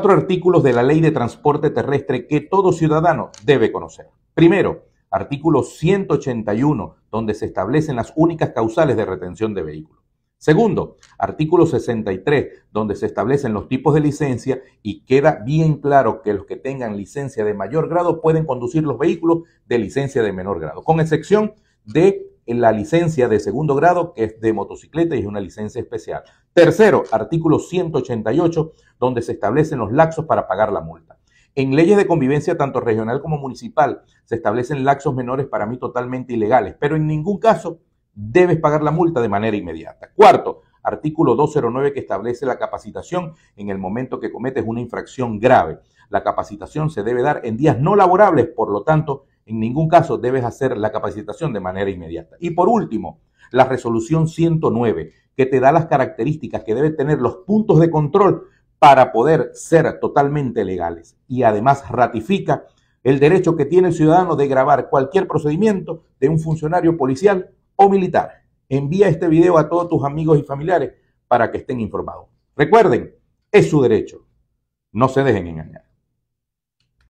cuatro artículos de la Ley de Transporte Terrestre que todo ciudadano debe conocer. Primero, artículo 181, donde se establecen las únicas causales de retención de vehículos. Segundo, artículo 63, donde se establecen los tipos de licencia y queda bien claro que los que tengan licencia de mayor grado pueden conducir los vehículos de licencia de menor grado, con excepción de en la licencia de segundo grado, que es de motocicleta y es una licencia especial. Tercero, artículo 188, donde se establecen los laxos para pagar la multa. En leyes de convivencia, tanto regional como municipal, se establecen laxos menores para mí totalmente ilegales, pero en ningún caso debes pagar la multa de manera inmediata. Cuarto, artículo 209 que establece la capacitación en el momento que cometes una infracción grave. La capacitación se debe dar en días no laborables, por lo tanto, en ningún caso debes hacer la capacitación de manera inmediata. Y por último, la resolución 109, que te da las características que debe tener los puntos de control para poder ser totalmente legales. Y además ratifica el derecho que tiene el ciudadano de grabar cualquier procedimiento de un funcionario policial o militar. Envía este video a todos tus amigos y familiares para que estén informados. Recuerden, es su derecho. No se dejen engañar.